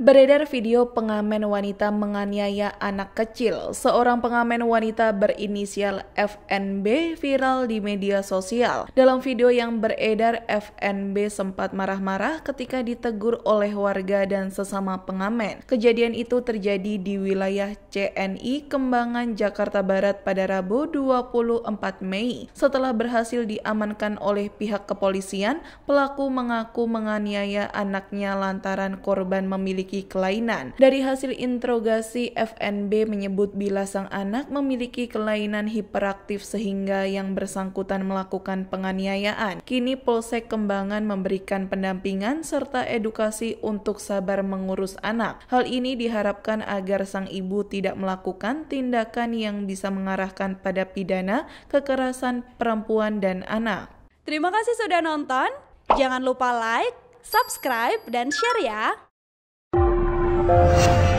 Beredar video pengamen wanita menganiaya anak kecil. Seorang pengamen wanita berinisial FNB viral di media sosial. Dalam video yang beredar, FNB sempat marah-marah ketika ditegur oleh warga dan sesama pengamen. Kejadian itu terjadi di wilayah CNI Kembangan, Jakarta Barat pada Rabu 24 Mei. Setelah berhasil diamankan oleh pihak kepolisian, pelaku mengaku menganiaya anaknya lantaran korban memiliki memiliki kelainan. Dari hasil interogasi, FNB menyebut bila sang anak memiliki kelainan hiperaktif sehingga yang bersangkutan melakukan penganiayaan. Kini Polsek Kembangan memberikan pendampingan serta edukasi untuk sabar mengurus anak. Hal ini diharapkan agar sang ibu tidak melakukan tindakan yang bisa mengarahkan pada pidana kekerasan perempuan dan anak. Terima kasih sudah nonton. Jangan lupa like, subscribe, dan share ya. Thank you.